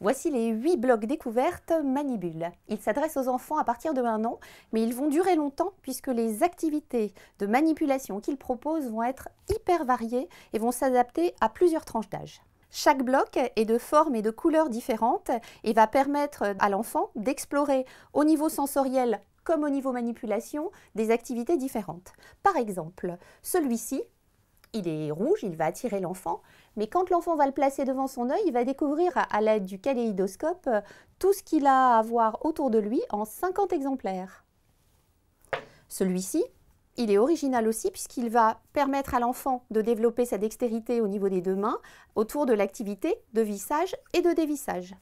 Voici les 8 blocs découvertes Manibule. Ils s'adressent aux enfants à partir de un an, mais ils vont durer longtemps puisque les activités de manipulation qu'ils proposent vont être hyper variées et vont s'adapter à plusieurs tranches d'âge. Chaque bloc est de forme et de couleur différentes et va permettre à l'enfant d'explorer au niveau sensoriel comme au niveau manipulation des activités différentes. Par exemple, celui-ci il est rouge, il va attirer l'enfant, mais quand l'enfant va le placer devant son œil, il va découvrir à, l'aide du kaléidoscope euh, tout ce qu'il a à voir autour de lui en 50 exemplaires. Celui-ci, il est original aussi puisqu'il va permettre à l'enfant de développer sa dextérité au niveau des deux mains autour de l'activité de vissage et de dévissage.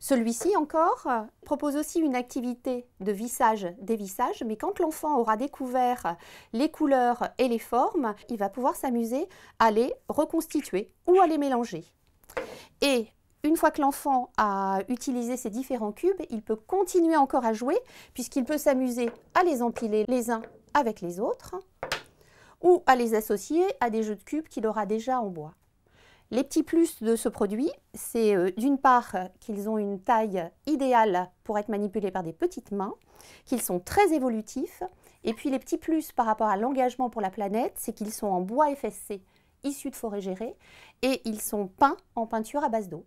Celui-ci encore propose aussi une activité de vissage, dévissage, mais quand l'enfant aura découvert les couleurs et les formes, il va pouvoir s'amuser à les reconstituer ou à les mélanger. Et une fois que l'enfant a utilisé ces différents cubes, il peut continuer encore à jouer puisqu'il peut s'amuser à les empiler les uns avec les autres ou à les associer à des jeux de cubes qu'il aura déjà en bois. Les petits plus de ce produit, c'est euh, d'une part qu'ils ont une taille idéale pour être manipulés par des petites mains, qu'ils sont très évolutifs, et puis les petits plus par rapport à l'engagement pour la planète, c'est qu'ils sont en bois FSC, issus de forêts gérées, et ils sont peints en peinture à base d'eau.